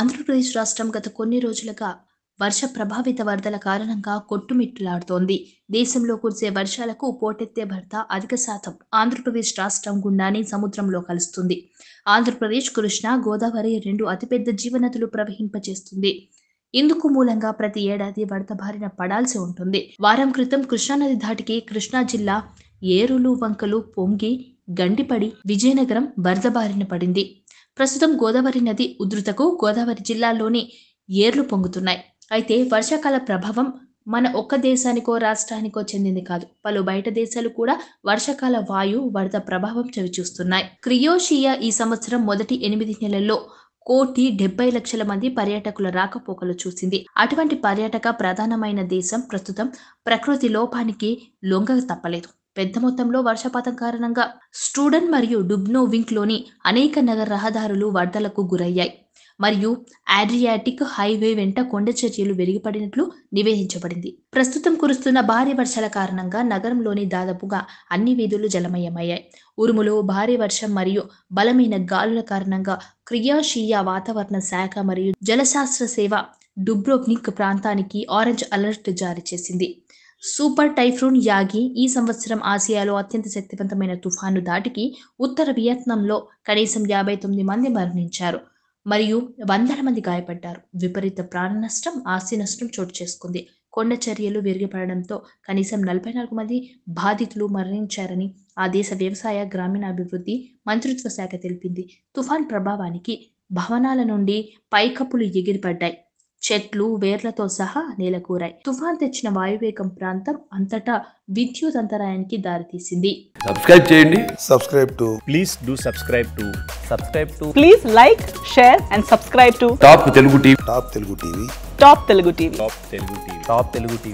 ఆంధ్రప్రదేశ్ రాష్ట్రం గత కొన్ని రోజులుగా వర్ష ప్రభావిత వరదల కారణంగా కొట్టుమిట్టులాడుతోంది దేశంలో కురిసే వర్షాలకు పోటెత్తే భర్త అధిక శాతం ఆంధ్రప్రదేశ్ రాష్ట్రం గుండానే సముద్రంలో కలుస్తుంది ఆంధ్రప్రదేశ్ కృష్ణా గోదావరి రెండు అతిపెద్ద జీవనదులు ప్రవహింపచేస్తుంది ఇందుకు మూలంగా ప్రతి ఏడాది వరద బారిన పడాల్సి ఉంటుంది వారం క్రితం కృష్ణానది ధాటికి కృష్ణా జిల్లా ఏరులు వంకలు పొంగి గండిపడి విజయనగరం వరద బారిన పడింది ప్రస్తుతం గోదావరి నది ఉధృతకు గోదావరి జిల్లాలోని ఏర్లు పొంగుతున్నాయి అయితే వర్షాకాల ప్రభావం మన ఒక్క దేశానికో రాష్ట్రానికో చెందింది కాదు పలు బయట దేశాలు కూడా వర్షాకాల వాయు వరద ప్రభావం చవిచూస్తున్నాయి క్రియోషియా ఈ సంవత్సరం మొదటి ఎనిమిది నెలల్లో కోటి డెబ్బై లక్షల మంది పర్యాటకుల రాకపోకలు చూసింది అటువంటి పర్యాటక ప్రధానమైన దేశం ప్రస్తుతం ప్రకృతి లోపానికి లొంగ తప్పలేదు పెద్ద మొత్తంలో వర్షపాతం కారణంగా స్టూడెన్ మరియు డుబ్నోవింక్లోని అనేక నగర రహదారులు వరదలకు గురయ్యాయి మరియు ఆడ్రియాటిక్ హైవే వెంట కొండ చర్యలు వెలిగిపడినట్లు నివేదించబడింది ప్రస్తుతం కురుస్తున్న భారీ వర్షాల కారణంగా నగరంలోని దాదాపుగా అన్ని వీధులు జలమయమయ్యాయి ఉరుములు భారీ వర్షం మరియు బలమైన గాలుల కారణంగా క్రియాశీయ వాతావరణ శాఖ మరియు జలశాస్త్ర సేవ డుబ్రోక్నిక్ ప్రాంతానికి ఆరెంజ్ అలర్ట్ జారీ చేసింది సూపర్ టైఫ్రూన్ యాగి ఈ సంవత్సరం ఆసియాలో అత్యంత శక్తివంతమైన తుఫాను దాటికి ఉత్తర వియత్నాంలో కనీసం యాభై తొమ్మిది మంది మరణించారు మరియు వందల మంది గాయపడ్డారు విపరీత ప్రాణ నష్టం ఆస్తి నష్టం చోటు చేసుకుంది కొండ చర్యలు విరిగిపడడంతో కనీసం నలభై నాలుగు మంది బాధితులు మరణించారని ఆ దేశ వ్యవసాయ గ్రామీణాభివృద్ధి మంత్రిత్వ శాఖ తెలిపింది తుఫాన్ ప్రభావానికి భవనాల నుండి పైకప్పులు ఎగిరిపడ్డాయి చెట్లు వేర్లతో సహా నేలకూరాయి తుఫాన్ తెచ్చిన వాయువేగం ప్రాంతం అంతటా విద్యుత్ అంతరాయానికి దారితీసింది సబ్స్క్రైబ్ చేయండి subscribe to please do subscribe to subscribe to please like share and subscribe to top Telugu TV top Telugu TV top Telugu TV top Telugu TV top Telugu TV